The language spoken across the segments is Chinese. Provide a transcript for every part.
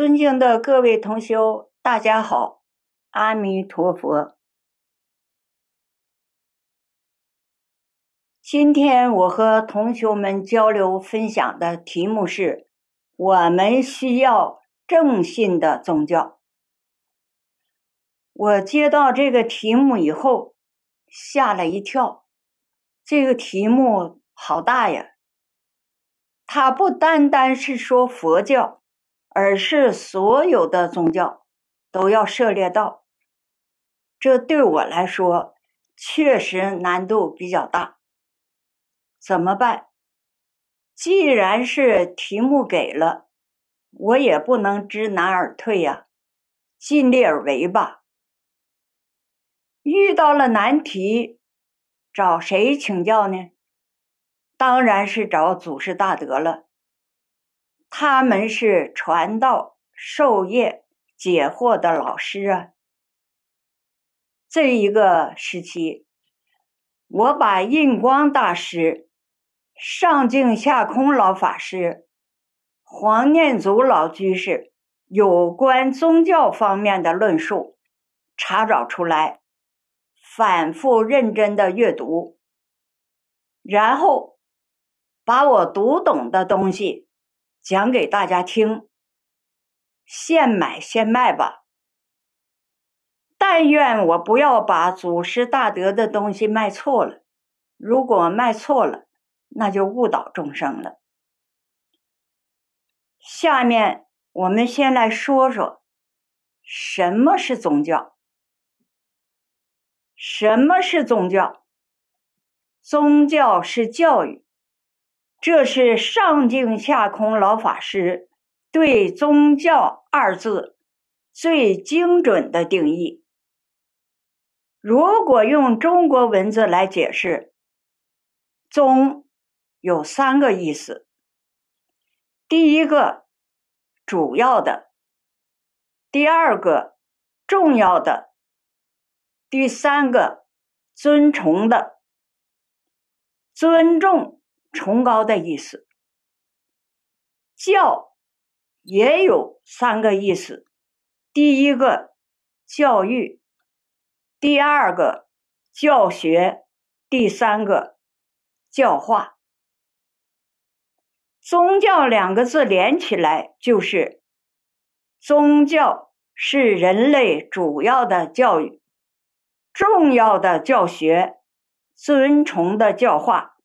尊敬的各位同修，大家好，阿弥陀佛。今天我和同学们交流分享的题目是：我们需要正信的宗教。我接到这个题目以后，吓了一跳，这个题目好大呀。它不单单是说佛教。而是所有的宗教都要涉猎到，这对我来说确实难度比较大。怎么办？既然是题目给了，我也不能知难而退呀，尽力而为吧。遇到了难题，找谁请教呢？当然是找祖师大德了。他们是传道授业解惑的老师啊。这一个时期，我把印光大师、上净下空老法师、黄念祖老居士有关宗教方面的论述查找出来，反复认真的阅读，然后把我读懂的东西。讲给大家听，现买现卖吧。但愿我不要把祖师大德的东西卖错了。如果卖错了，那就误导众生了。下面我们先来说说什么是宗教？什么是宗教？宗教是教育。这是上净下空老法师对“宗教”二字最精准的定义。如果用中国文字来解释，“宗”有三个意思：第一个，主要的；第二个，重要的；第三个，尊崇的，尊重。崇高的意思，教也有三个意思：第一个，教育；第二个，教学；第三个，教化。宗教两个字连起来就是，宗教是人类主要的教育、重要的教学、尊崇的教化。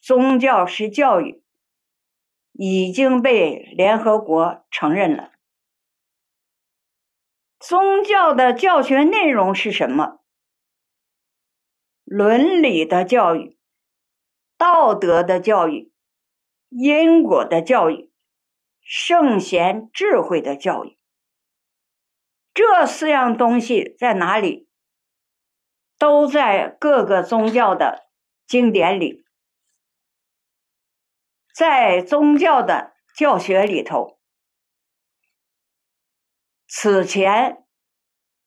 宗教式教育已经被联合国承认了。宗教的教学内容是什么？伦理的教育、道德的教育、因果的教育、圣贤智慧的教育，这四样东西在哪里？都在各个宗教的经典里。在宗教的教学里头，此前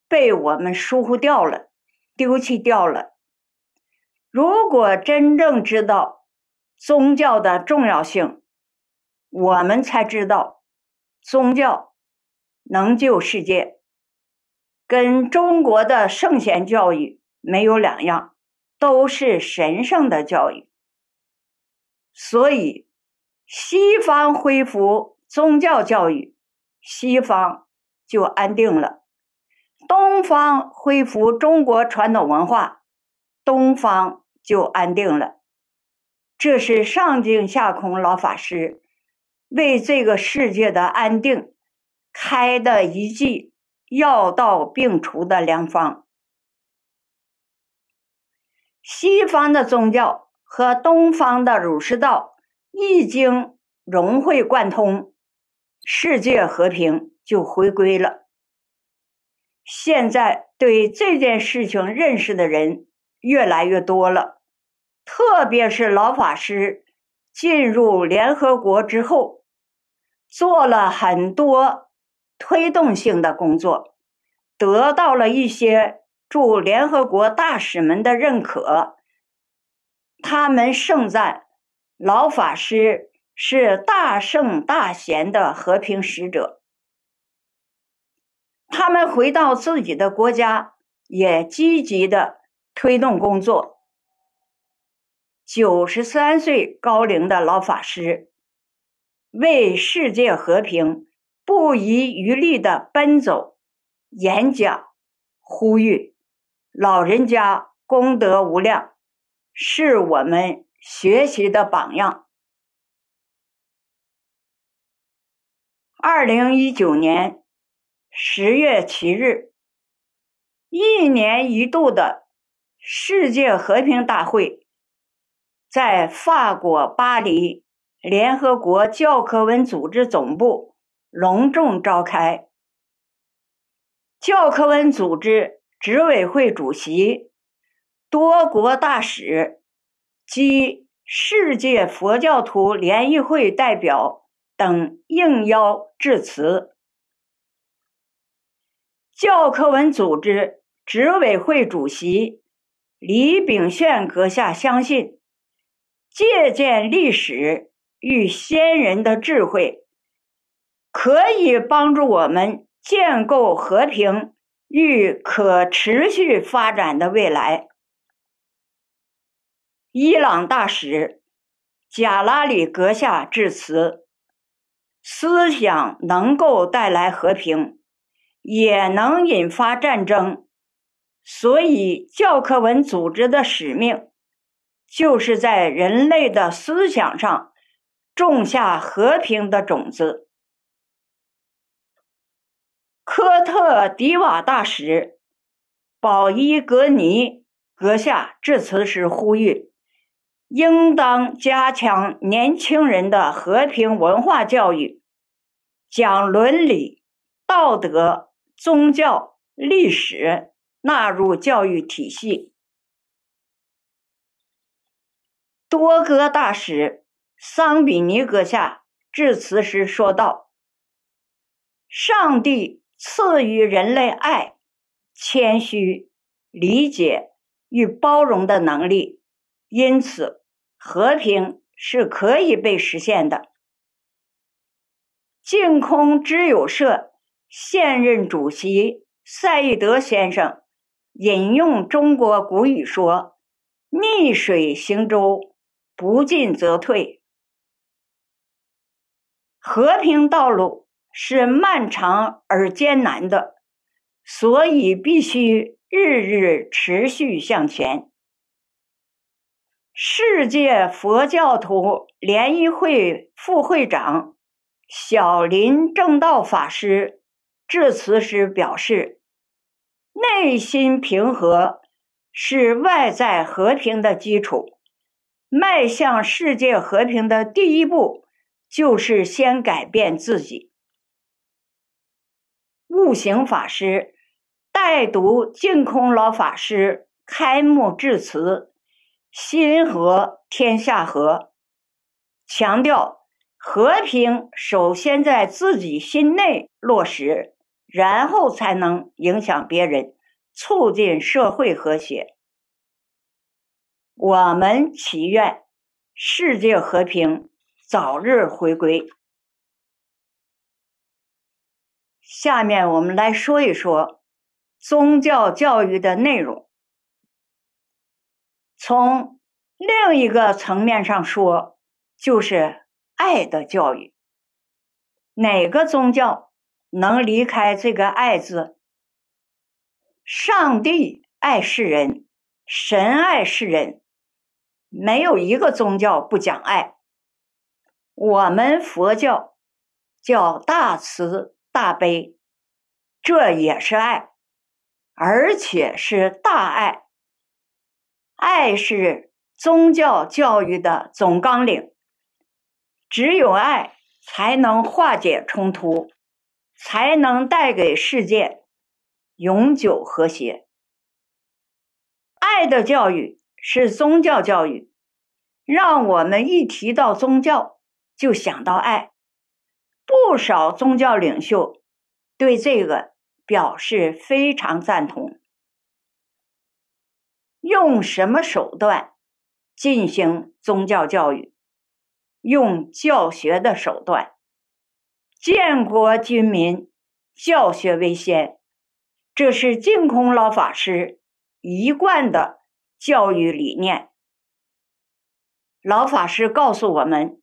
被我们疏忽掉了、丢弃掉了。如果真正知道宗教的重要性，我们才知道宗教能救世界，跟中国的圣贤教育没有两样，都是神圣的教育，所以。西方恢复宗教教育，西方就安定了；东方恢复中国传统文化，东方就安定了。这是上净下空老法师为这个世界的安定开的一剂药到病除的良方。西方的宗教和东方的儒释道。一经融会贯通，世界和平就回归了。现在对这件事情认识的人越来越多了，特别是老法师进入联合国之后，做了很多推动性的工作，得到了一些驻联合国大使们的认可，他们盛赞。老法师是大圣大贤的和平使者，他们回到自己的国家，也积极的推动工作。九十三岁高龄的老法师为世界和平不遗余力的奔走、演讲、呼吁，老人家功德无量，是我们。学习的榜样。二零一九年十月七日，一年一度的世界和平大会在法国巴黎联合国教科文组织总部隆重召开。教科文组织执委会主席、多国大使。及世界佛教徒联谊会代表等应邀致辞。教科文组织执委会主席李秉宪阁下相信，借鉴历史与先人的智慧，可以帮助我们建构和平与可持续发展的未来。伊朗大使贾拉里阁下致辞：“思想能够带来和平，也能引发战争，所以教科文组织的使命就是在人类的思想上种下和平的种子。”科特迪瓦大使保伊格尼阁下致辞时呼吁。应当加强年轻人的和平文化教育，将伦理、道德、宗教、历史纳入教育体系。多哥大使桑比尼阁下致辞时说道：“上帝赐予人类爱、谦虚、理解与包容的能力，因此。”和平是可以被实现的。净空知友社现任主席赛义德先生引用中国古语说：“逆水行舟，不进则退。”和平道路是漫长而艰难的，所以必须日日持续向前。世界佛教徒联谊会副会长小林正道法师致辞时表示：“内心平和是外在和平的基础。迈向世界和平的第一步，就是先改变自己。”悟行法师代读净空老法师开幕致辞。心和天下和，强调和平首先在自己心内落实，然后才能影响别人，促进社会和谐。我们祈愿世界和平早日回归。下面我们来说一说宗教教育的内容。从另一个层面上说，就是爱的教育。哪个宗教能离开这个“爱”字？上帝爱世人，神爱世人，没有一个宗教不讲爱。我们佛教叫大慈大悲，这也是爱，而且是大爱。爱是宗教教育的总纲领，只有爱才能化解冲突，才能带给世界永久和谐。爱的教育是宗教教育，让我们一提到宗教就想到爱。不少宗教领袖对这个表示非常赞同。用什么手段进行宗教教育？用教学的手段，建国军民，教学为先，这是净空老法师一贯的教育理念。老法师告诉我们，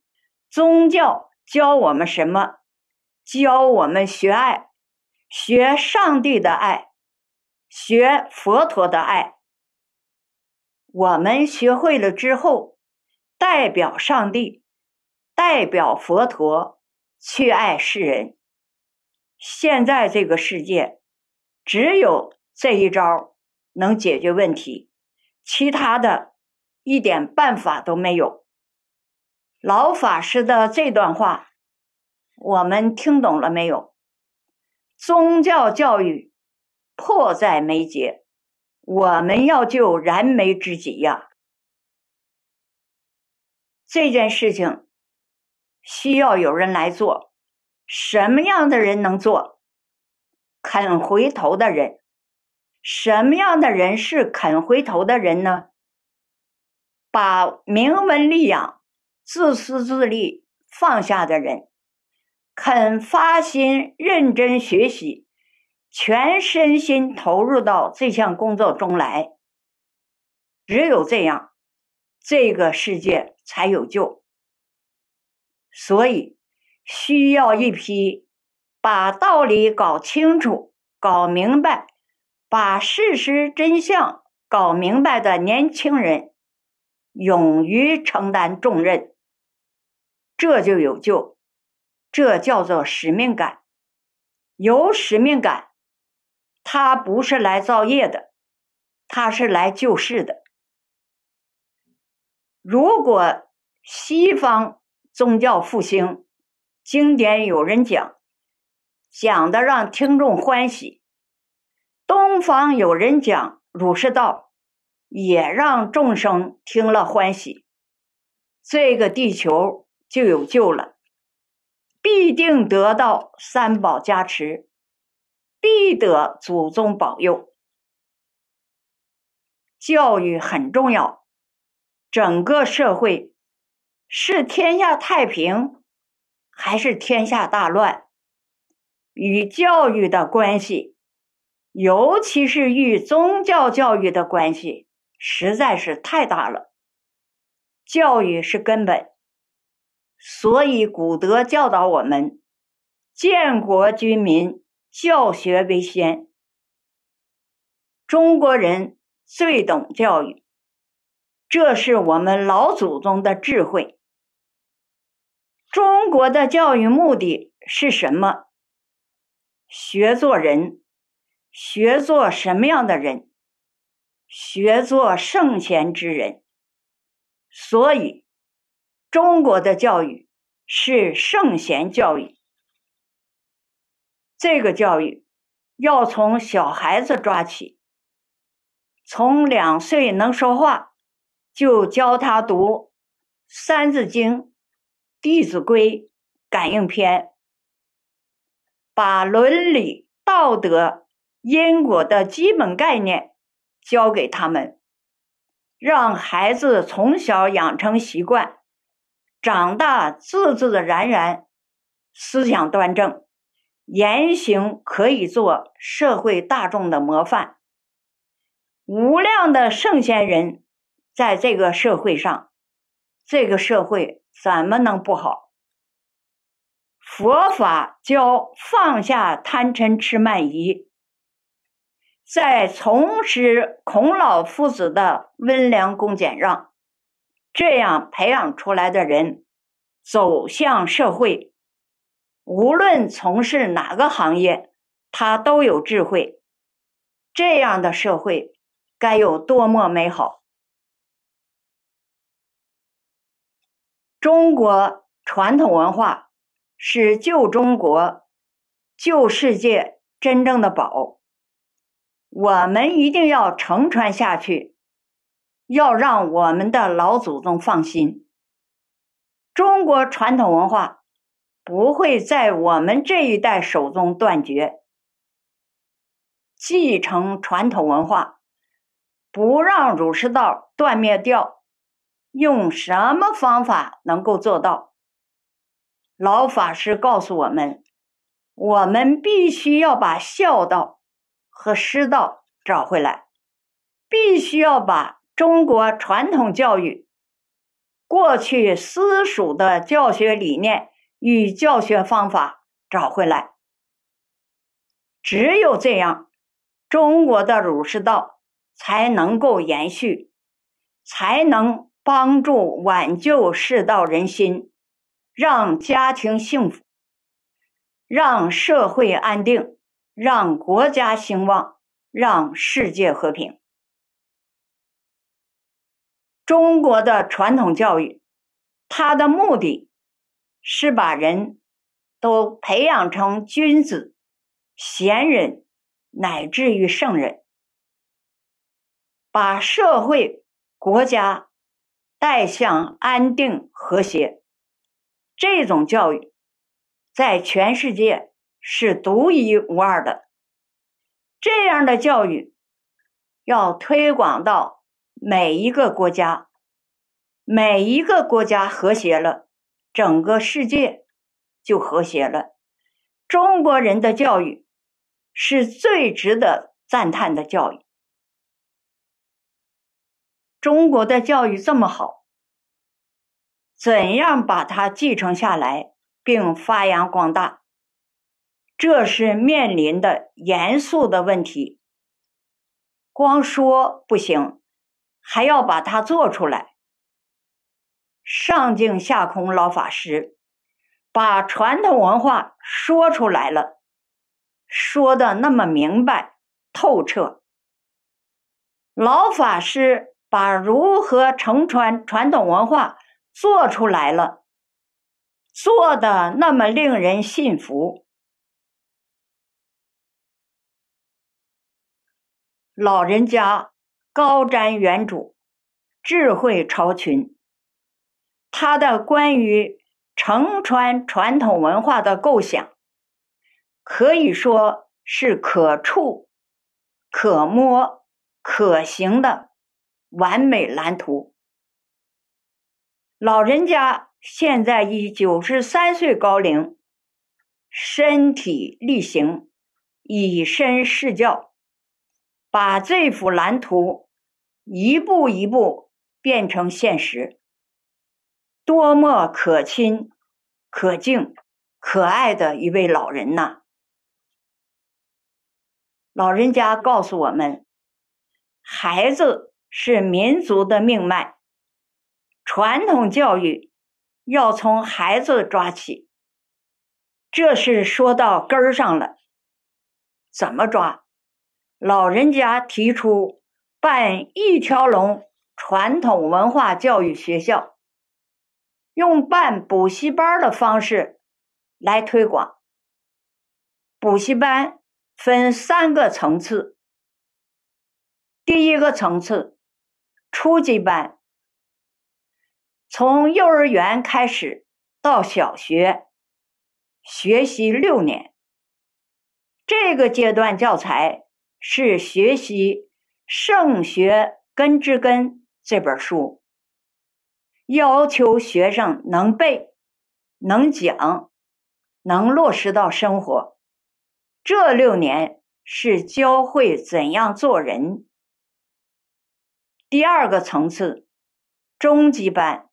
宗教教我们什么？教我们学爱，学上帝的爱，学佛陀的爱。我们学会了之后，代表上帝，代表佛陀去爱世人。现在这个世界，只有这一招能解决问题，其他的，一点办法都没有。老法师的这段话，我们听懂了没有？宗教教育迫在眉睫。我们要救燃眉之急呀！这件事情需要有人来做，什么样的人能做？肯回头的人，什么样的人是肯回头的人呢？把名闻利养、自私自利放下的人，肯发心认真学习。全身心投入到这项工作中来，只有这样，这个世界才有救。所以，需要一批把道理搞清楚、搞明白，把事实真相搞明白的年轻人，勇于承担重任。这就有救，这叫做使命感。有使命感。他不是来造业的，他是来救世的。如果西方宗教复兴，经典有人讲，讲的让听众欢喜；东方有人讲儒释道，也让众生听了欢喜，这个地球就有救了，必定得到三宝加持。必得祖宗保佑。教育很重要，整个社会是天下太平，还是天下大乱，与教育的关系，尤其是与宗教教育的关系，实在是太大了。教育是根本，所以古德教导我们：建国君民。教学为先，中国人最懂教育，这是我们老祖宗的智慧。中国的教育目的是什么？学做人，学做什么样的人？学做圣贤之人。所以，中国的教育是圣贤教育。这个教育要从小孩子抓起，从两岁能说话就教他读《三字经》《弟子规》《感应篇》，把伦理道德、因果的基本概念教给他们，让孩子从小养成习惯，长大自自然然思想端正。言行可以做社会大众的模范。无量的圣贤人，在这个社会上，这个社会怎么能不好？佛法教放下贪嗔痴慢疑，在从师孔老夫子的温良恭俭让，这样培养出来的人，走向社会。无论从事哪个行业，他都有智慧。这样的社会该有多么美好！中国传统文化是旧中国、旧世界真正的宝，我们一定要承传下去，要让我们的老祖宗放心。中国传统文化。不会在我们这一代手中断绝，继承传统文化，不让儒释道断灭掉，用什么方法能够做到？老法师告诉我们，我们必须要把孝道和师道找回来，必须要把中国传统教育、过去私塾的教学理念。与教学方法找回来，只有这样，中国的儒释道才能够延续，才能帮助挽救世道人心，让家庭幸福，让社会安定，让国家兴旺，让世界和平。中国的传统教育，它的目的。是把人都培养成君子、贤人，乃至于圣人，把社会、国家带向安定和谐。这种教育在全世界是独一无二的。这样的教育要推广到每一个国家，每一个国家和谐了。整个世界就和谐了。中国人的教育是最值得赞叹的教育。中国的教育这么好，怎样把它继承下来并发扬光大，这是面临的严肃的问题。光说不行，还要把它做出来。上净下空老法师把传统文化说出来了，说的那么明白透彻。老法师把如何承传传统文化做出来了，做的那么令人信服。老人家高瞻远瞩，智慧超群。他的关于承传传统文化的构想，可以说是可触、可摸、可行的完美蓝图。老人家现在以九十三岁高龄，身体力行，以身试教，把这幅蓝图一步一步变成现实。多么可亲、可敬、可爱的一位老人呐！老人家告诉我们，孩子是民族的命脉，传统教育要从孩子抓起，这是说到根儿上了。怎么抓？老人家提出办一条龙传统文化教育学校。用办补习班的方式来推广。补习班分三个层次。第一个层次，初级班，从幼儿园开始到小学学习六年。这个阶段教材是学习《圣学根之根》这本书。要求学生能背、能讲、能落实到生活。这六年是教会怎样做人。第二个层次，中级班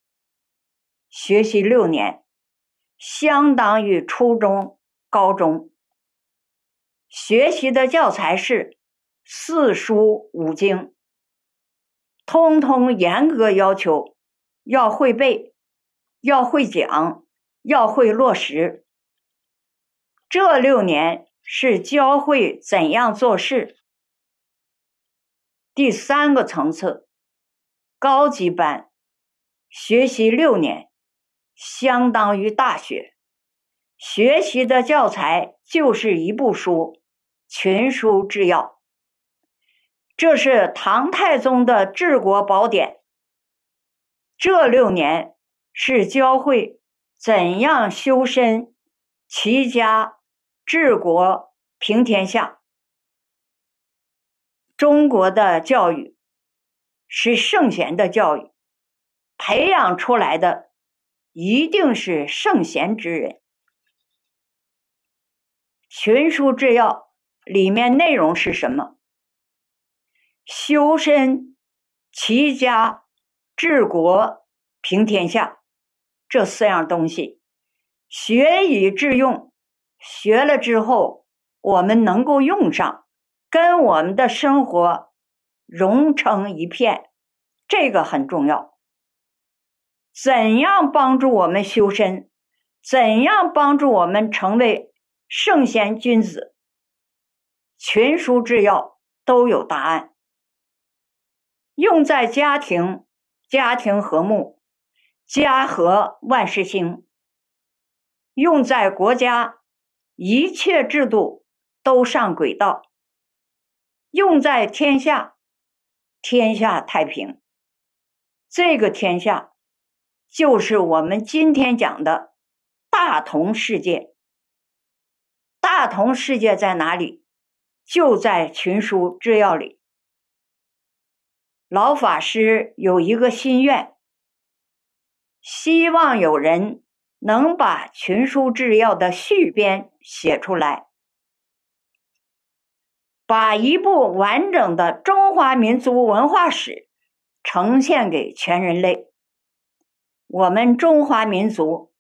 学习六年，相当于初中、高中。学习的教材是四书五经，通通严格要求。要会背，要会讲，要会落实。这六年是教会怎样做事。第三个层次，高级班学习六年，相当于大学。学习的教材就是一部书，《群书治要》，这是唐太宗的治国宝典。这六年是教会怎样修身、齐家、治国、平天下。中国的教育是圣贤的教育，培养出来的一定是圣贤之人。群书治要里面内容是什么？修身、齐家。治国平天下，这四样东西，学以致用，学了之后我们能够用上，跟我们的生活融成一片，这个很重要。怎样帮助我们修身？怎样帮助我们成为圣贤君子？群书制要都有答案，用在家庭。家庭和睦，家和万事兴。用在国家，一切制度都上轨道；用在天下，天下太平。这个天下，就是我们今天讲的大同世界。大同世界在哪里？就在群书治要里。老法师有一个心愿，希望有人能把《群书治要》的续编写出来，把一部完整的中华民族文化史呈现给全人类。我们中华民族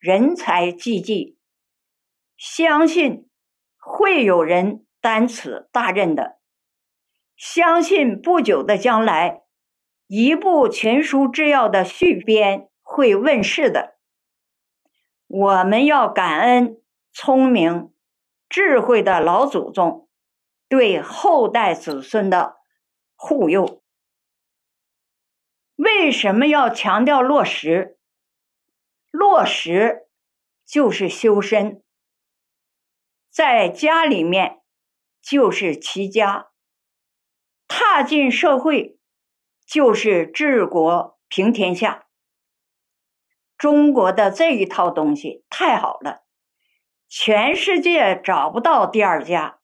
人才济济，相信会有人担此大任的。相信不久的将来，一部全书制药的续编会问世的。我们要感恩聪明、智慧的老祖宗对后代子孙的护佑。为什么要强调落实？落实就是修身，在家里面就是齐家。踏进社会，就是治国平天下。中国的这一套东西太好了，全世界找不到第二家。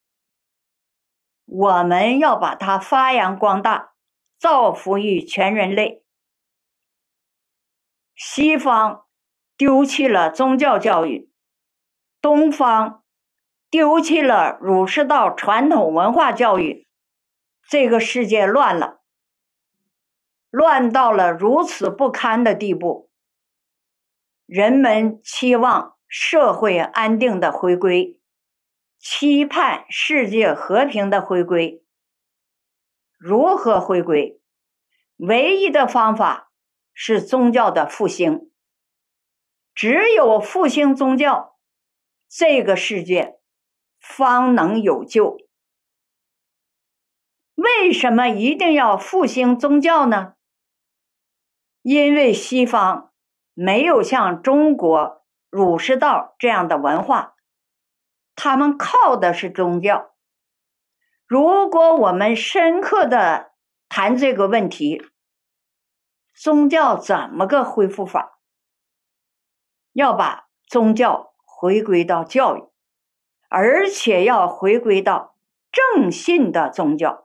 我们要把它发扬光大，造福于全人类。西方丢弃了宗教教育，东方丢弃了儒释道传统文化教育。这个世界乱了，乱到了如此不堪的地步，人们期望社会安定的回归，期盼世界和平的回归。如何回归？唯一的方法是宗教的复兴。只有复兴宗教，这个世界方能有救。为什么一定要复兴宗教呢？因为西方没有像中国儒释道这样的文化，他们靠的是宗教。如果我们深刻的谈这个问题，宗教怎么个恢复法？要把宗教回归到教育，而且要回归到正信的宗教。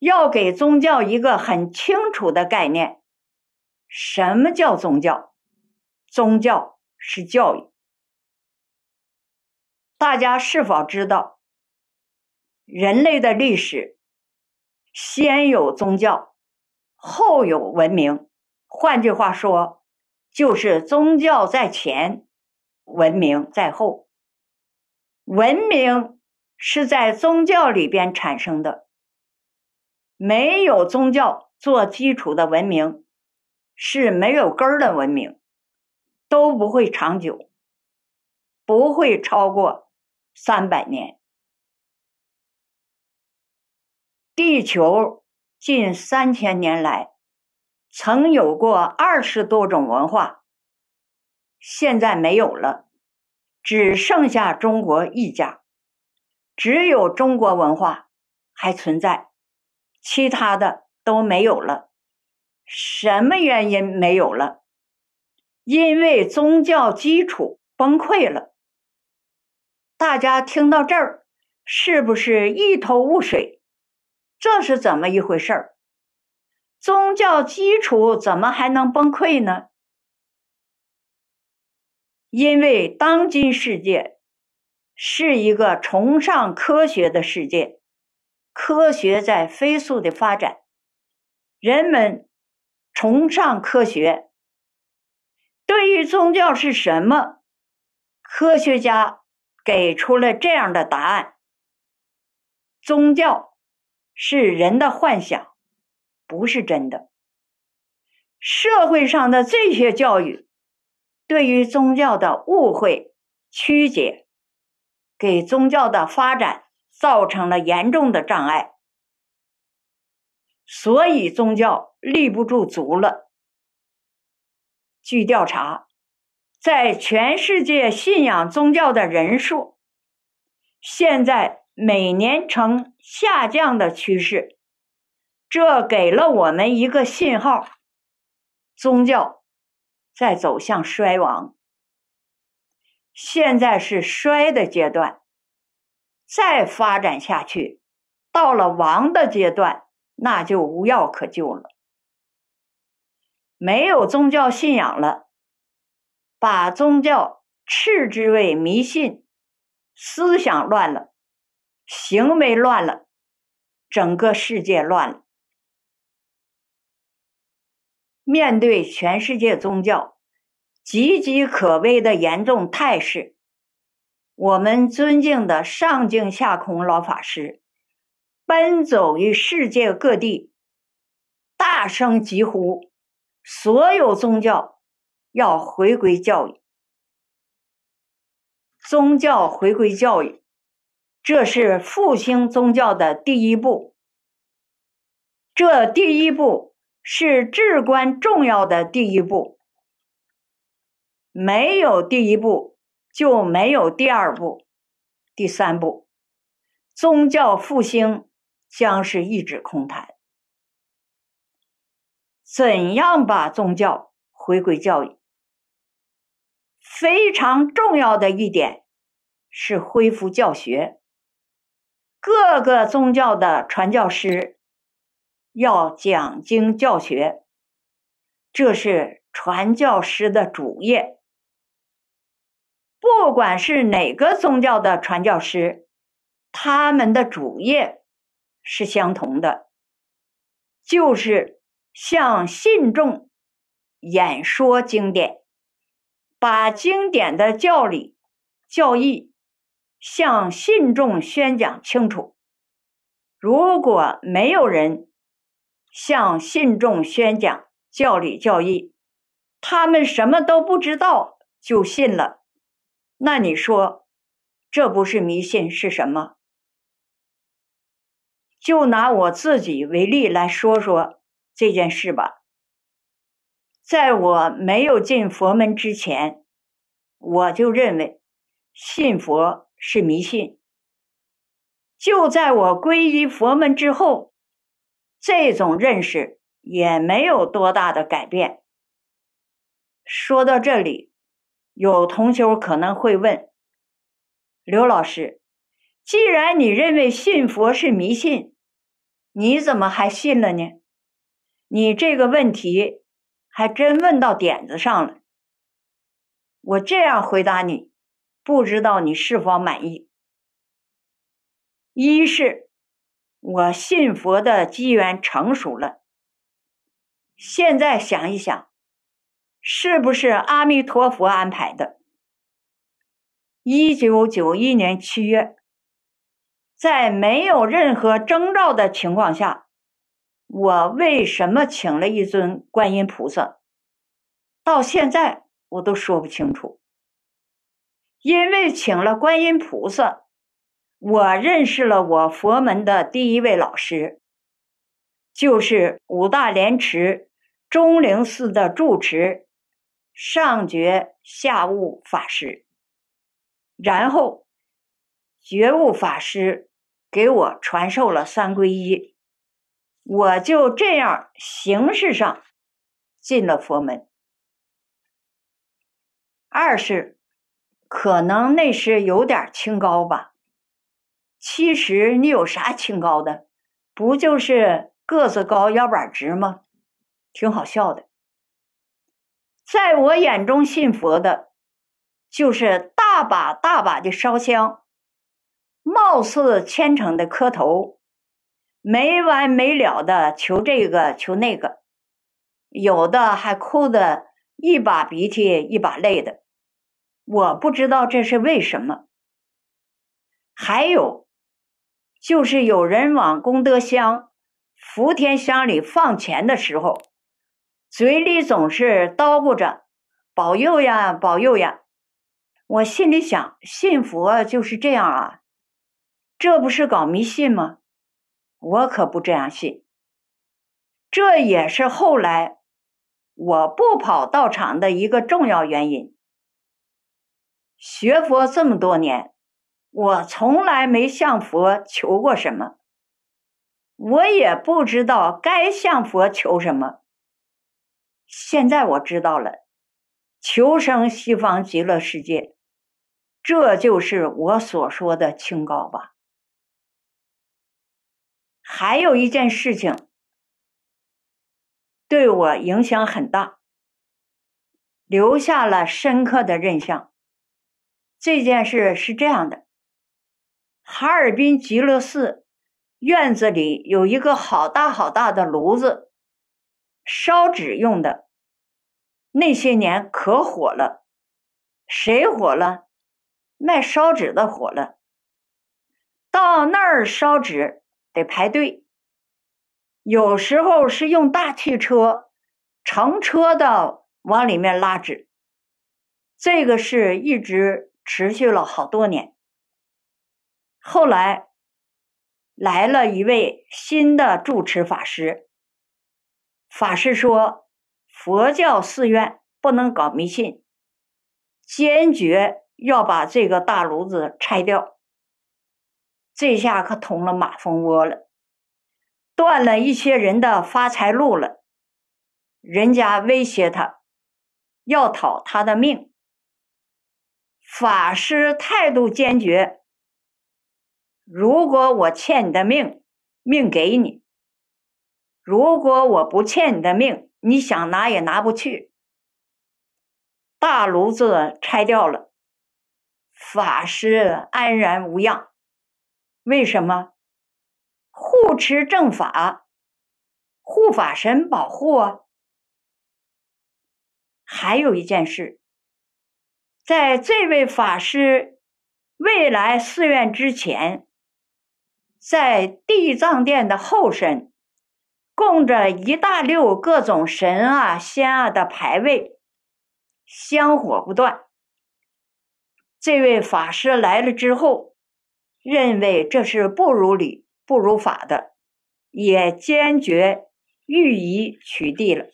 要给宗教一个很清楚的概念，什么叫宗教？宗教是教育。大家是否知道，人类的历史先有宗教，后有文明。换句话说，就是宗教在前，文明在后。文明是在宗教里边产生的。没有宗教做基础的文明是没有根儿的文明，都不会长久，不会超过三百年。地球近三千年来曾有过二十多种文化，现在没有了，只剩下中国一家，只有中国文化还存在。其他的都没有了，什么原因没有了？因为宗教基础崩溃了。大家听到这儿，是不是一头雾水？这是怎么一回事儿？宗教基础怎么还能崩溃呢？因为当今世界是一个崇尚科学的世界。科学在飞速的发展，人们崇尚科学。对于宗教是什么，科学家给出了这样的答案：宗教是人的幻想，不是真的。社会上的这些教育，对于宗教的误会、曲解，给宗教的发展。造成了严重的障碍，所以宗教立不住足了。据调查，在全世界信仰宗教的人数，现在每年呈下降的趋势，这给了我们一个信号：宗教在走向衰亡，现在是衰的阶段。再发展下去，到了亡的阶段，那就无药可救了。没有宗教信仰了，把宗教斥之为迷信，思想乱了，行为乱了，整个世界乱了。面对全世界宗教岌岌可危的严重态势。我们尊敬的上净下空老法师，奔走于世界各地，大声疾呼：所有宗教要回归教育，宗教回归教育，这是复兴宗教的第一步。这第一步是至关重要的第一步，没有第一步。就没有第二步、第三步，宗教复兴将是一纸空谈。怎样把宗教回归教育？非常重要的一点是恢复教学。各个宗教的传教师要讲经教学，这是传教师的主业。不管是哪个宗教的传教师，他们的主业是相同的，就是向信众演说经典，把经典的教理、教义向信众宣讲清楚。如果没有人向信众宣讲教理教义，他们什么都不知道就信了。那你说，这不是迷信是什么？就拿我自己为例来说说这件事吧。在我没有进佛门之前，我就认为信佛是迷信。就在我皈依佛门之后，这种认识也没有多大的改变。说到这里。有同学可能会问刘老师：“既然你认为信佛是迷信，你怎么还信了呢？”你这个问题还真问到点子上了。我这样回答你，不知道你是否满意。一是我信佛的机缘成熟了。现在想一想。是不是阿弥陀佛安排的？一九九一年七月，在没有任何征兆的情况下，我为什么请了一尊观音菩萨？到现在我都说不清楚。因为请了观音菩萨，我认识了我佛门的第一位老师，就是五大连池钟灵寺的住持。上觉下悟法师，然后觉悟法师给我传授了三皈依，我就这样形式上进了佛门。二是可能那时有点清高吧，其实你有啥清高的？不就是个子高、腰板直吗？挺好笑的。在我眼中，信佛的，就是大把大把的烧香，貌似虔诚的磕头，没完没了的求这个求那个，有的还哭的一把鼻涕一把泪的，我不知道这是为什么。还有，就是有人往功德箱、福田箱里放钱的时候。嘴里总是叨咕着“保佑呀，保佑呀”，我心里想：信佛就是这样啊，这不是搞迷信吗？我可不这样信。这也是后来我不跑道场的一个重要原因。学佛这么多年，我从来没向佛求过什么，我也不知道该向佛求什么。现在我知道了，求生西方极乐世界，这就是我所说的清高吧。还有一件事情对我影响很大，留下了深刻的印象。这件事是这样的：哈尔滨极乐寺院子里有一个好大好大的炉子。烧纸用的，那些年可火了，谁火了？卖烧纸的火了。到那儿烧纸得排队，有时候是用大汽车、长车的往里面拉纸。这个事一直持续了好多年。后来来了一位新的住持法师。法师说：“佛教寺院不能搞迷信，坚决要把这个大炉子拆掉。”这下可捅了马蜂窝了，断了一些人的发财路了。人家威胁他，要讨他的命。法师态度坚决：“如果我欠你的命，命给你。”如果我不欠你的命，你想拿也拿不去。大炉子拆掉了，法师安然无恙。为什么？护持正法，护法神保护啊。还有一件事，在这位法师未来寺院之前，在地藏殿的后身。供着一大溜各种神啊、仙啊的牌位，香火不断。这位法师来了之后，认为这是不如理、不如法的，也坚决予以取缔了。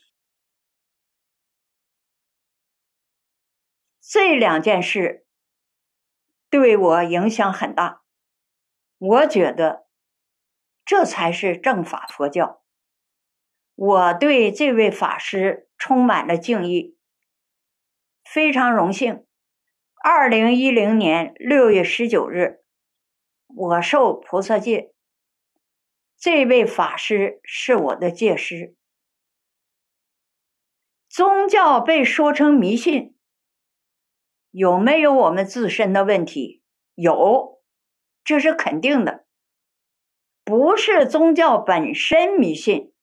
这两件事对我影响很大，我觉得这才是正法佛教。我对这位法师充满了敬意，非常荣幸。二零一零年六月十九日，我受菩萨戒。这位法师是我的戒师。宗教被说成迷信，有没有我们自身的问题？有，这是肯定的。不是宗教本身迷信。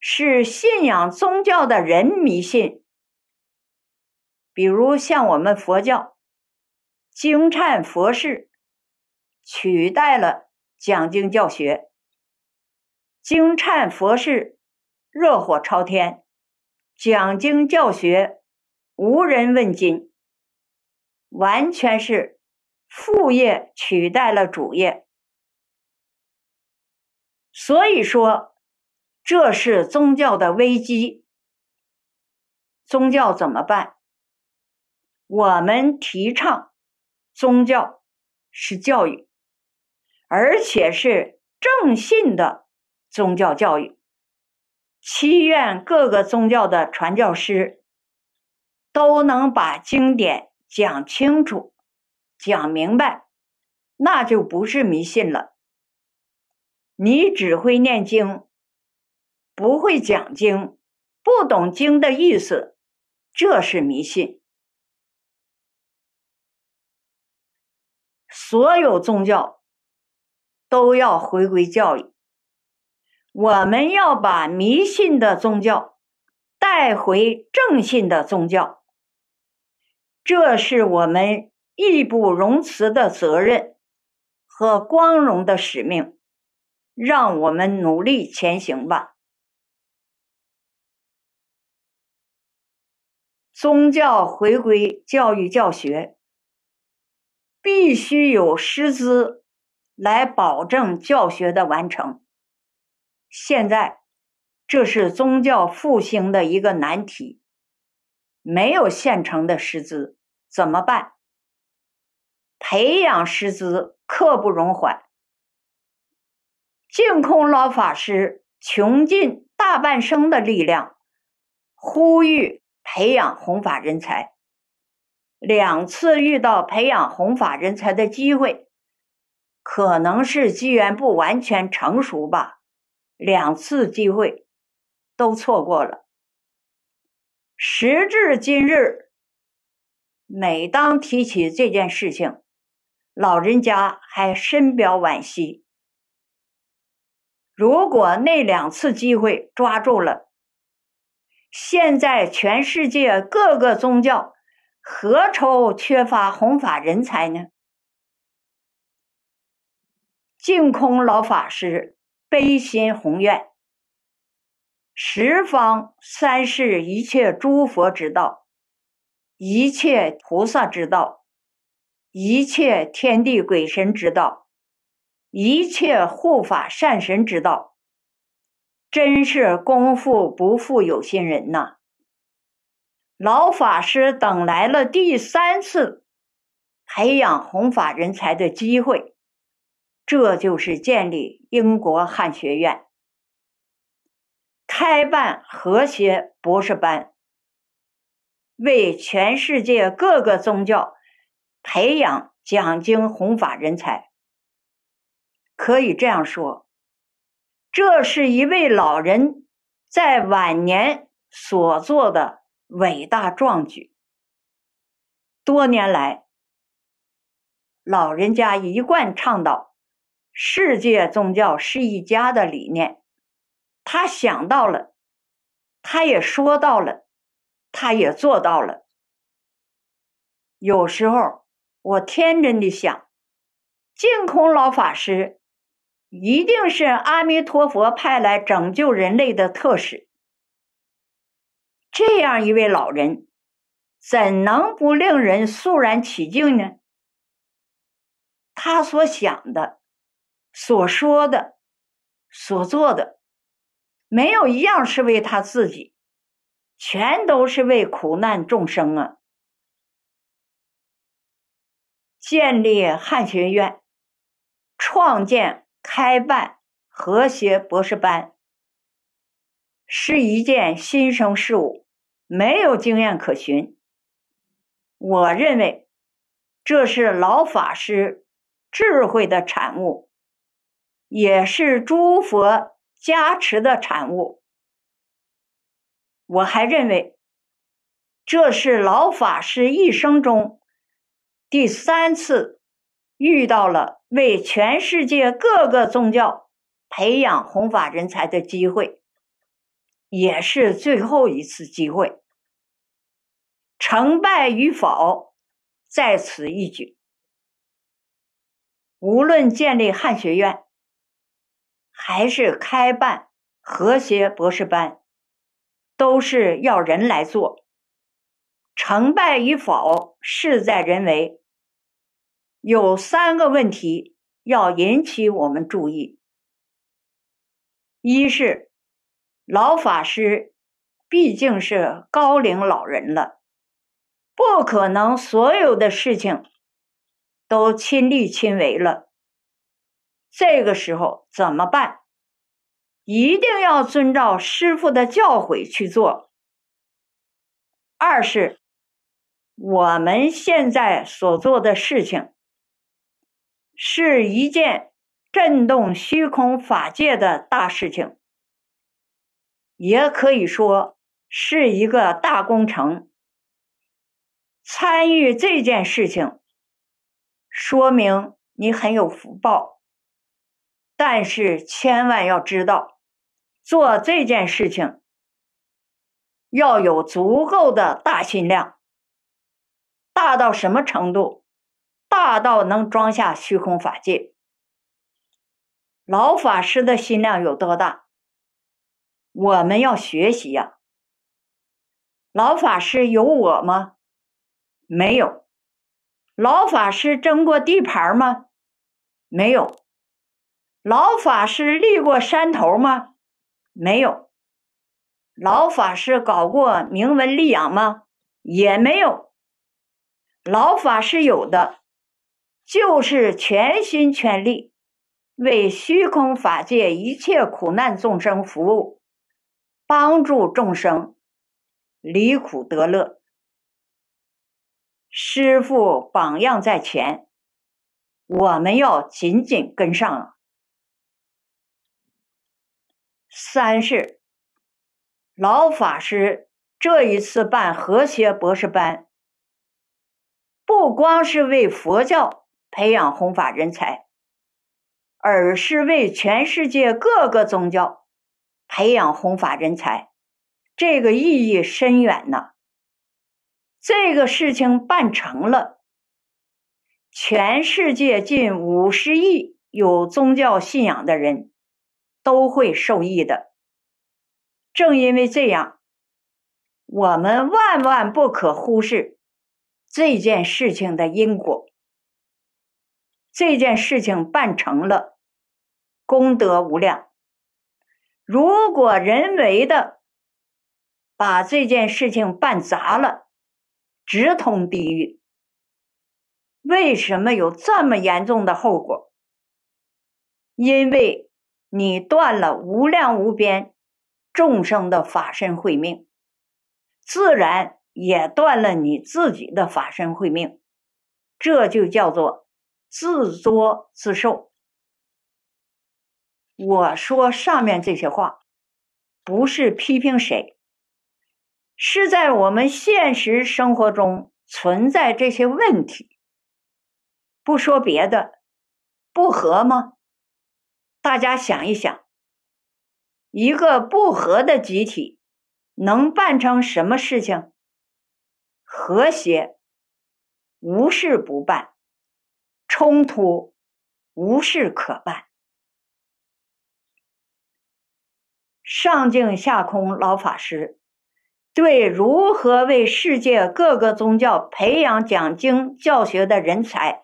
是信仰宗教的人迷信，比如像我们佛教，经忏佛事取代了讲经教学，经忏佛事热火朝天，讲经教学无人问津，完全是副业取代了主业，所以说。这是宗教的危机，宗教怎么办？我们提倡宗教是教育，而且是正信的宗教教育。祈愿各个宗教的传教师都能把经典讲清楚、讲明白，那就不是迷信了。你只会念经。不会讲经，不懂经的意思，这是迷信。所有宗教都要回归教育。我们要把迷信的宗教带回正信的宗教，这是我们义不容辞的责任和光荣的使命。让我们努力前行吧。宗教回归教育教学，必须有师资来保证教学的完成。现在，这是宗教复兴的一个难题，没有现成的师资怎么办？培养师资刻不容缓。净空老法师穷尽大半生的力量，呼吁。培养弘法人才，两次遇到培养弘法人才的机会，可能是机缘不完全成熟吧。两次机会都错过了。时至今日，每当提起这件事情，老人家还深表惋惜。如果那两次机会抓住了，现在全世界各个宗教何愁缺乏弘法人才呢？净空老法师悲心宏愿，十方三世一切诸佛之道，一切菩萨之道，一切天地鬼神之道，一切护法善神之道。真是功夫不负有心人呐！老法师等来了第三次培养弘法人才的机会，这就是建立英国汉学院，开办和谐博士班，为全世界各个宗教培养讲经弘法人才。可以这样说。这是一位老人在晚年所做的伟大壮举。多年来，老人家一贯倡导“世界宗教是一家”的理念。他想到了，他也说到了，他也做到了。有时候，我天真的想，净空老法师。一定是阿弥陀佛派来拯救人类的特使，这样一位老人，怎能不令人肃然起敬呢？他所想的、所说的、所做的，没有一样是为他自己，全都是为苦难众生啊！建立汉学院，创建。开办和谐博士班是一件新生事物，没有经验可循。我认为这是老法师智慧的产物，也是诸佛加持的产物。我还认为，这是老法师一生中第三次。遇到了为全世界各个宗教培养弘法人才的机会，也是最后一次机会。成败与否，在此一举。无论建立汉学院，还是开办和谐博士班，都是要人来做。成败与否，事在人为。有三个问题要引起我们注意：一是老法师毕竟是高龄老人了，不可能所有的事情都亲力亲为了。这个时候怎么办？一定要遵照师傅的教诲去做。二是我们现在所做的事情。是一件震动虚空法界的大事情，也可以说是一个大工程。参与这件事情，说明你很有福报，但是千万要知道，做这件事情要有足够的大心量，大到什么程度？大到能装下虚空法界，老法师的心量有多大？我们要学习呀。老法师有我吗？没有。老法师争过地盘吗？没有。老法师立过山头吗？没有。老法师搞过名文立养吗？也没有。老法师有的。就是全心全力为虚空法界一切苦难众生服务，帮助众生离苦得乐。师傅榜样在前，我们要紧紧跟上三是老法师这一次办和谐博士班，不光是为佛教。培养弘法人才，而是为全世界各个宗教培养弘法人才，这个意义深远呐。这个事情办成了，全世界近五十亿有宗教信仰的人都会受益的。正因为这样，我们万万不可忽视这件事情的因果。这件事情办成了，功德无量。如果人为的把这件事情办砸了，直通地狱。为什么有这么严重的后果？因为你断了无量无边众生的法身慧命，自然也断了你自己的法身慧命，这就叫做。自作自受。我说上面这些话，不是批评谁，是在我们现实生活中存在这些问题。不说别的，不和吗？大家想一想，一个不和的集体，能办成什么事情？和谐，无事不办。冲突无事可办。上净下空老法师对如何为世界各个宗教培养讲经教学的人才，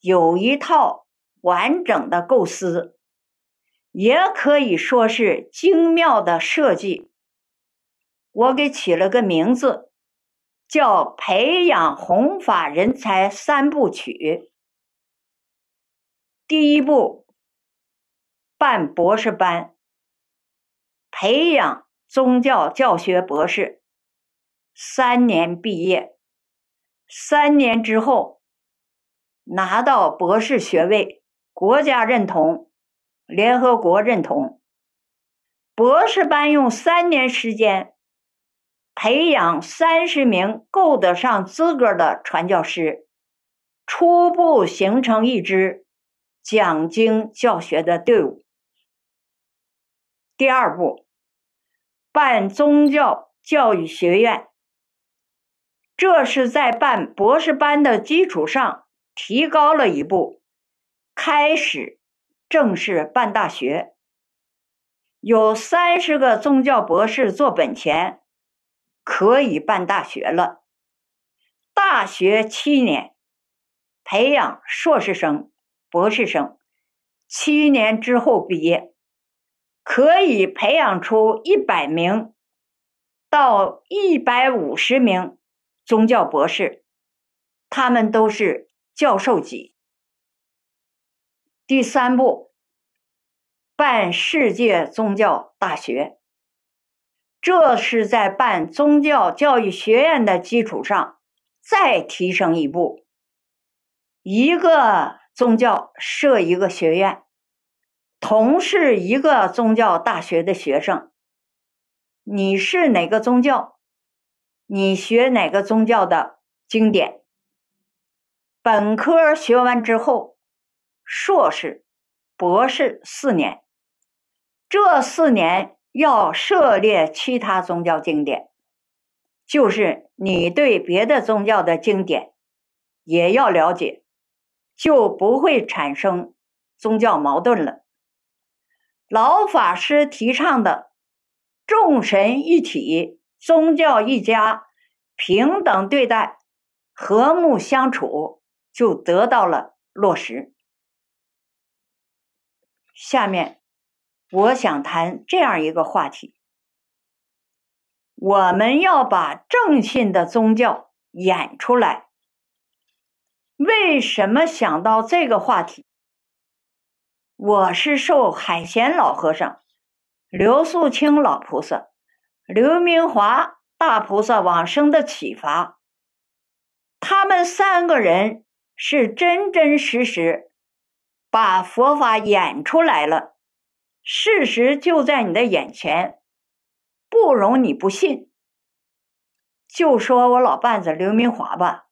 有一套完整的构思，也可以说是精妙的设计。我给起了个名字，叫“培养弘法人才三部曲”。第一步，办博士班，培养宗教教学博士，三年毕业，三年之后拿到博士学位，国家认同，联合国认同。博士班用三年时间，培养三十名够得上资格的传教师，初步形成一支。讲经教学的队伍。第二步，办宗教教育学院，这是在办博士班的基础上提高了一步，开始正式办大学。有三十个宗教博士做本钱，可以办大学了。大学七年，培养硕士生。博士生七年之后毕业，可以培养出一百名到一百五十名宗教博士，他们都是教授级。第三步，办世界宗教大学，这是在办宗教教育学院的基础上再提升一步，一个。宗教设一个学院，同是一个宗教大学的学生，你是哪个宗教，你学哪个宗教的经典，本科学完之后，硕士、博士四年，这四年要涉猎其他宗教经典，就是你对别的宗教的经典也要了解。就不会产生宗教矛盾了。老法师提倡的“众神一体、宗教一家、平等对待、和睦相处”就得到了落实。下面，我想谈这样一个话题：我们要把正信的宗教演出来。为什么想到这个话题？我是受海贤老和尚、刘素清老菩萨、刘明华大菩萨往生的启发。他们三个人是真真实实把佛法演出来了，事实就在你的眼前，不容你不信。就说我老伴子刘明华吧。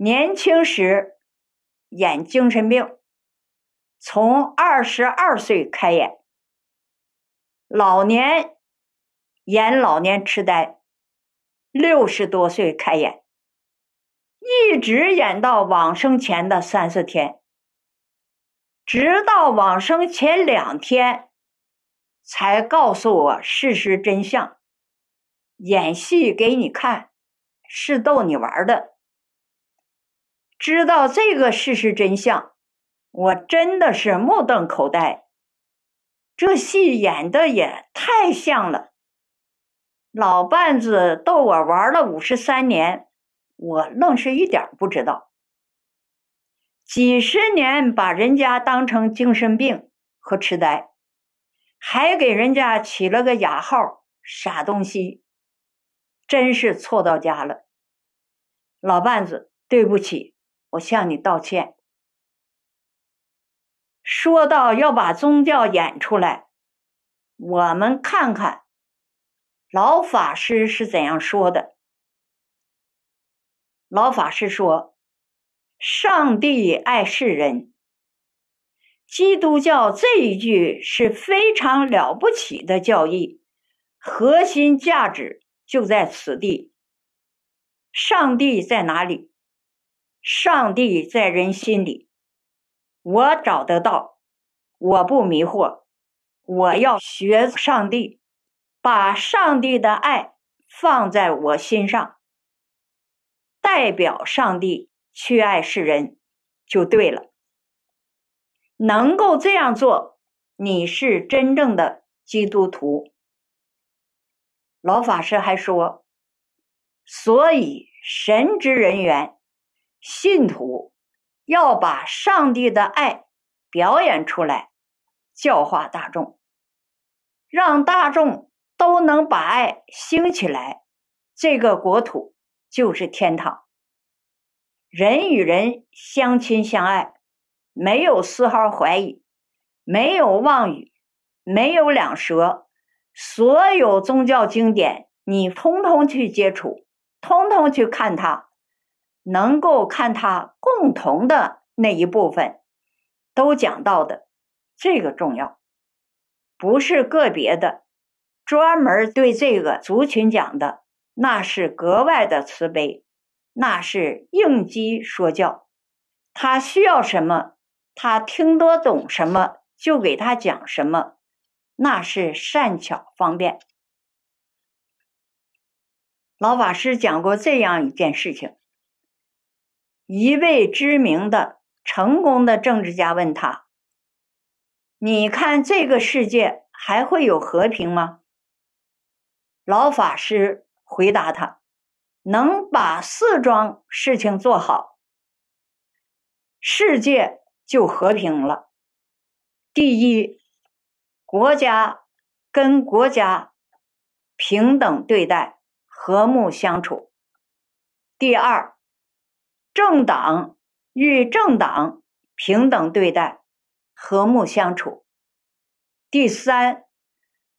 年轻时演精神病，从二十二岁开演；老年演老年痴呆，六十多岁开演，一直演到往生前的三四天，直到往生前两天才告诉我事实真相：演戏给你看，是逗你玩的。知道这个事实真相，我真的是目瞪口呆。这戏演的也太像了。老伴子逗我玩了五十三年，我愣是一点不知道。几十年把人家当成精神病和痴呆，还给人家起了个雅号“傻东西”，真是错到家了。老伴子，对不起。我向你道歉。说到要把宗教演出来，我们看看老法师是怎样说的。老法师说：“上帝爱世人。”基督教这一句是非常了不起的教义，核心价值就在此地。上帝在哪里？上帝在人心里，我找得到，我不迷惑，我要学上帝，把上帝的爱放在我心上，代表上帝去爱世人，就对了。能够这样做，你是真正的基督徒。老法师还说，所以神职人员。信徒要把上帝的爱表演出来，教化大众，让大众都能把爱兴起来，这个国土就是天堂。人与人相亲相爱，没有丝毫怀疑，没有妄语，没有两舌，所有宗教经典你通通去接触，通通去看它。能够看他共同的那一部分，都讲到的，这个重要，不是个别的，专门对这个族群讲的，那是格外的慈悲，那是应激说教，他需要什么，他听得懂什么，就给他讲什么，那是善巧方便。老法师讲过这样一件事情。一位知名的、成功的政治家问他：“你看这个世界还会有和平吗？”老法师回答他：“能把四桩事情做好，世界就和平了。第一，国家跟国家平等对待，和睦相处；第二。”政党与政党平等对待，和睦相处；第三，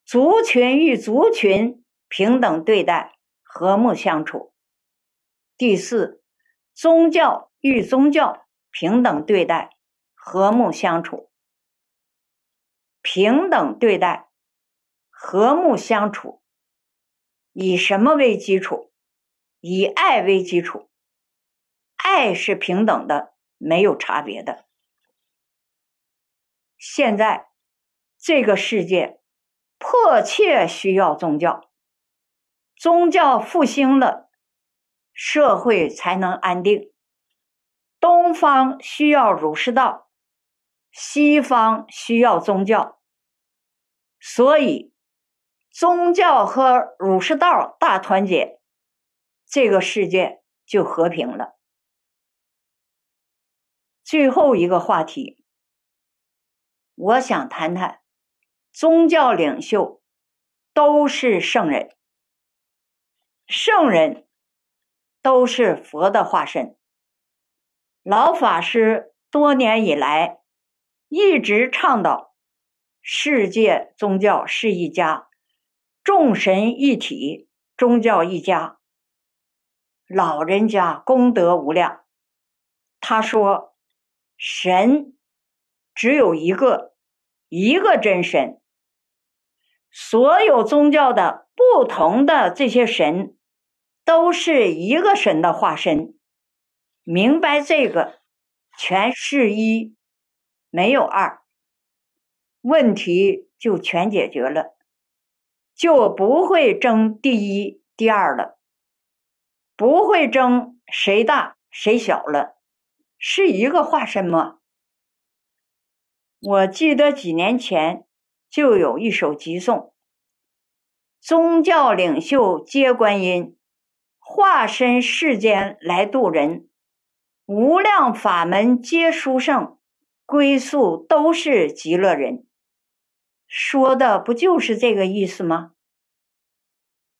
族群与族群平等对待，和睦相处；第四，宗教与宗教平等对待，和睦相处。平等对待，和睦相处，以什么为基础？以爱为基础。爱是平等的，没有差别的。现在这个世界迫切需要宗教，宗教复兴了，社会才能安定。东方需要儒释道，西方需要宗教，所以宗教和儒释道大团结，这个世界就和平了。最后一个话题，我想谈谈宗教领袖都是圣人，圣人都是佛的化身。老法师多年以来一直倡导世界宗教是一家，众神一体，宗教一家。老人家功德无量，他说。神只有一个，一个真神。所有宗教的不同的这些神，都是一个神的化身。明白这个，全是一，没有二，问题就全解决了，就不会争第一、第二了，不会争谁大谁小了。是一个化身吗？我记得几年前就有一首集诵：“宗教领袖皆观音，化身世间来度人，无量法门皆殊胜，归宿都是极乐人。”说的不就是这个意思吗？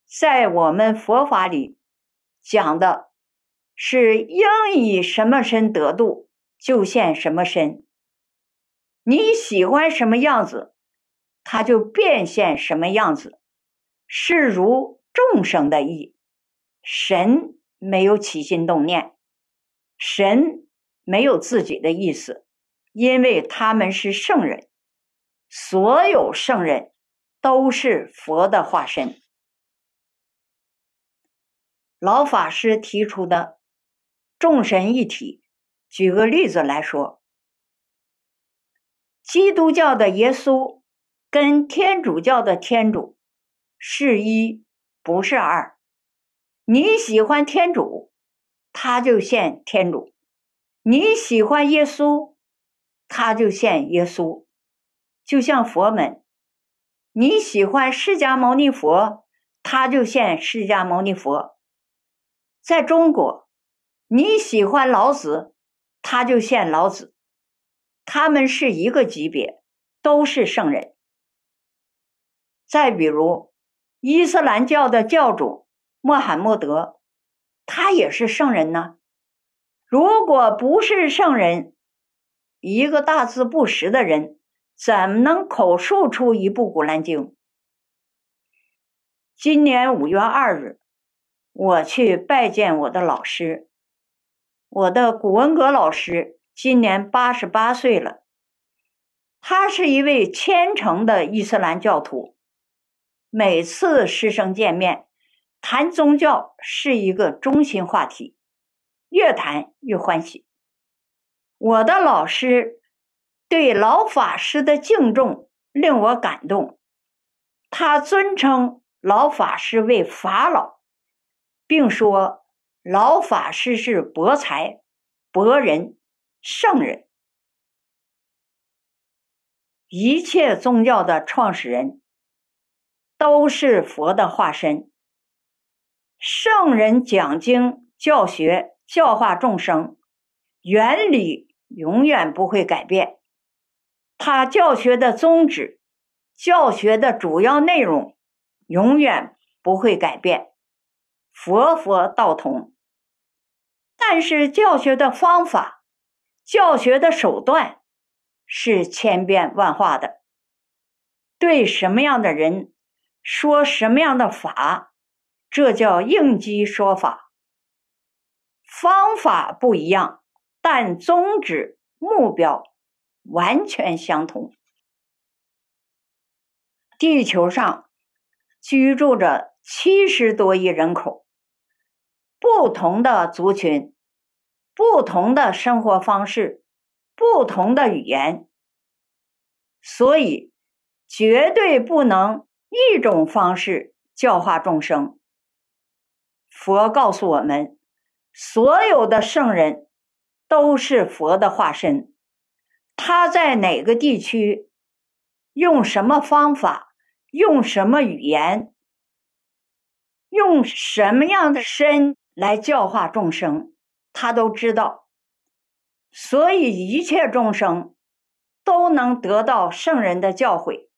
在我们佛法里讲的。是应以什么身得度，就现什么身。你喜欢什么样子，他就变现什么样子。是如众生的意，神没有起心动念，神没有自己的意思，因为他们是圣人。所有圣人都是佛的化身。老法师提出的。众神一体。举个例子来说，基督教的耶稣跟天主教的天主是一，不是二。你喜欢天主，他就献天主；你喜欢耶稣，他就献耶稣。就像佛门，你喜欢释迦牟尼佛，他就献释迦牟尼佛。在中国。你喜欢老子，他就献老子，他们是一个级别，都是圣人。再比如，伊斯兰教的教主穆罕默德，他也是圣人呢。如果不是圣人，一个大字不识的人，怎么能口述出一部《古兰经》？今年五月二日，我去拜见我的老师。我的古文阁老师今年八十八岁了，他是一位虔诚的伊斯兰教徒。每次师生见面，谈宗教是一个中心话题，越谈越欢喜。我的老师对老法师的敬重令我感动，他尊称老法师为法老，并说。老法师是博才、博人、圣人。一切宗教的创始人都是佛的化身。圣人讲经、教学、教化众生，原理永远不会改变。他教学的宗旨、教学的主要内容永远不会改变。佛佛道同，但是教学的方法、教学的手段是千变万化的。对什么样的人说什么样的法，这叫应机说法。方法不一样，但宗旨目标完全相同。地球上居住着七十多亿人口。不同的族群，不同的生活方式，不同的语言，所以绝对不能一种方式教化众生。佛告诉我们，所有的圣人都是佛的化身，他在哪个地区，用什么方法，用什么语言，用什么样的身。来教化众生，他都知道，所以一切众生都能得到圣人的教诲。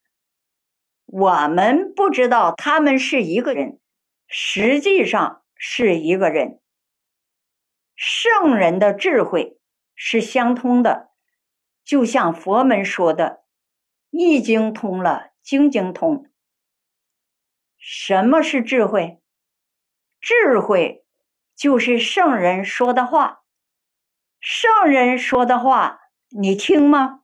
我们不知道他们是一个人，实际上是一个人。圣人的智慧是相通的，就像佛门说的：“易经通了，经经通。”什么是智慧？智慧。就是圣人说的话，圣人说的话，你听吗？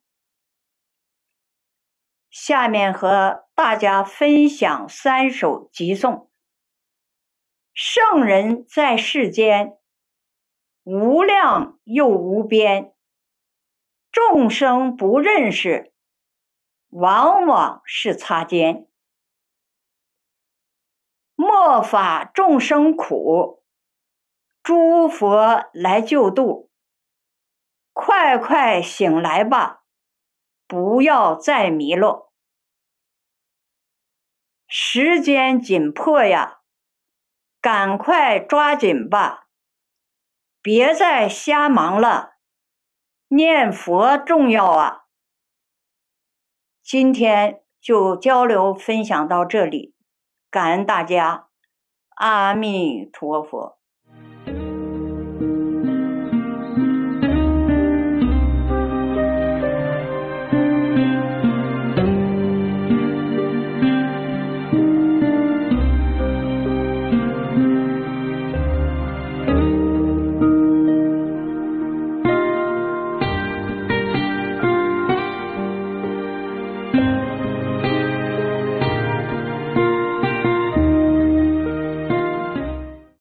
下面和大家分享三首偈颂。圣人在世间，无量又无边，众生不认识，往往是擦肩。莫法众生苦。诸佛来救度，快快醒来吧，不要再迷路。时间紧迫呀，赶快抓紧吧，别再瞎忙了。念佛重要啊。今天就交流分享到这里，感恩大家，阿弥陀佛。